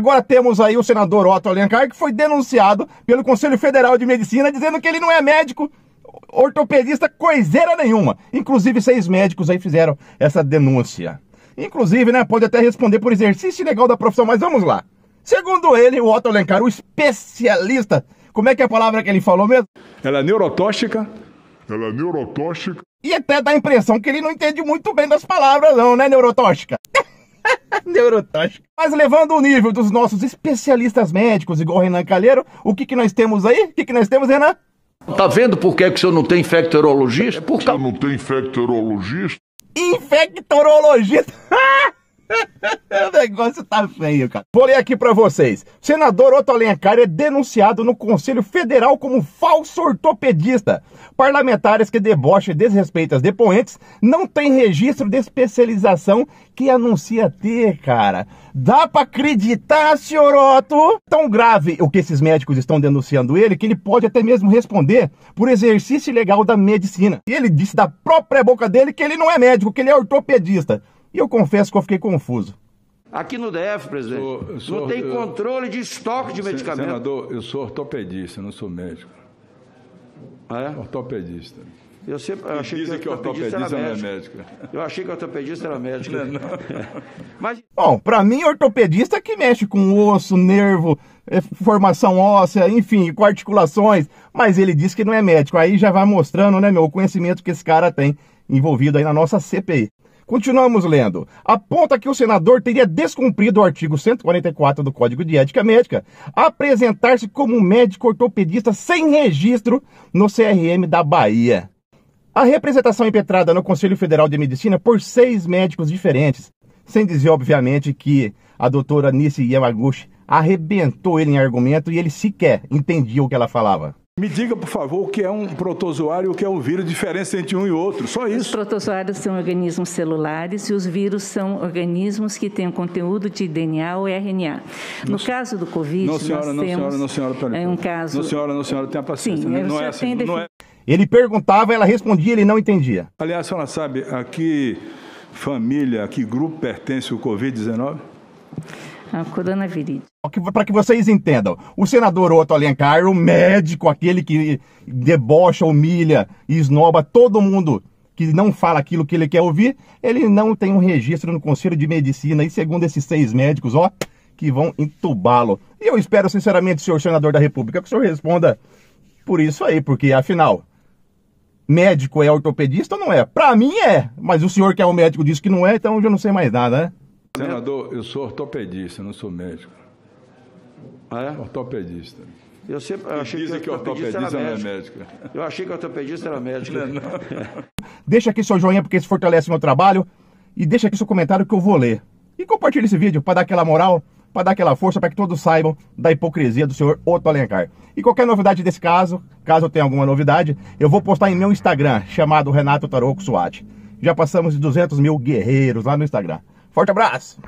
Agora temos aí o senador Otto Alencar, que foi denunciado pelo Conselho Federal de Medicina, dizendo que ele não é médico ortopedista coiseira nenhuma. Inclusive, seis médicos aí fizeram essa denúncia. Inclusive, né, pode até responder por exercício ilegal da profissão, mas vamos lá. Segundo ele, o Otto Alencar, o especialista, como é que é a palavra que ele falou mesmo? Ela é neurotóxica. Ela é neurotóxica. E até dá a impressão que ele não entende muito bem das palavras não, né, neurotóxica? Neurotóxico. Mas levando o nível dos nossos especialistas médicos, igual o Renan Calheiro, o que, que nós temos aí? O que, que nós temos, Renan? Tá vendo por que, que o senhor não tem infectorologista? Por causa... não tem infectorologista? Infectorologista? o negócio tá feio, cara. Vou ler aqui para vocês. Senador Otto Alencar é denunciado no Conselho Federal como falso ortopedista. Parlamentares que debocham e desrespeitam as depoentes não têm registro de especialização que anuncia ter, cara. Dá para acreditar, senhor Otto? Tão grave o que esses médicos estão denunciando ele que ele pode até mesmo responder por exercício ilegal da medicina. E ele disse da própria boca dele que ele não é médico, que ele é ortopedista. E eu confesso que eu fiquei confuso. Aqui no DF, presidente, sou, sou, não tem eu, controle de estoque de medicamento. Senador, eu sou ortopedista, não sou médico. Ah, é? Ortopedista. Eu sempre achei dizem que, que ortopedista, ortopedista era é médico. É médico. Eu achei que ortopedista era médico. Não, não. Mas... Bom, para mim, ortopedista é que mexe com osso, nervo, é, formação óssea, enfim, com articulações. Mas ele diz que não é médico. Aí já vai mostrando, né, meu, o conhecimento que esse cara tem envolvido aí na nossa CPI. Continuamos lendo. Aponta que o senador teria descumprido o artigo 144 do Código de Ética Médica, apresentar-se como médico ortopedista sem registro no CRM da Bahia. A representação impetrada no Conselho Federal de Medicina por seis médicos diferentes, sem dizer, obviamente, que a doutora Nisi Yamaguchi arrebentou ele em argumento e ele sequer entendia o que ela falava. Me diga, por favor, o que é um protozoário e o que é um vírus, diferença entre um e outro, só isso. Os protozoários são organismos celulares e os vírus são organismos que têm um conteúdo de DNA ou RNA. No, caso do Covid, não, senhora, nós não, temos... Senhora, não, senhora, é um caso... Não, senhora, não, senhora, tenha paciência. Sim, não, é assim, não é... Ele perguntava, ela respondia, ele não entendia. Aliás, a senhora sabe a que família, a que grupo pertence o Covid-19? A coronavírus. Para que vocês entendam, o senador Otto Alencar, o médico, aquele que debocha, humilha e esnoba todo mundo que não fala aquilo que ele quer ouvir, ele não tem um registro no Conselho de Medicina. E segundo esses seis médicos, ó, que vão entubá-lo. E eu espero, sinceramente, senhor senador da República, que o senhor responda por isso aí, porque afinal, médico é ortopedista ou não é? Para mim é, mas o senhor que é o médico disse que não é, então eu já não sei mais nada, né? Senador, eu sou ortopedista, não sou médico. Ah, é? Ortopedista. Eu sempre eu achei que, que, ortopedista, era é médico. Eu achei que ortopedista era médico. Não, não. deixa aqui seu joinha porque isso fortalece meu trabalho e deixa aqui seu comentário que eu vou ler. E compartilha esse vídeo para dar aquela moral, para dar aquela força, para que todos saibam da hipocrisia do senhor Otto Alencar. E qualquer novidade desse caso, caso eu tenha alguma novidade, eu vou postar em meu Instagram, chamado Renato Taroco Suat. Já passamos de 200 mil guerreiros lá no Instagram. Forte abraço!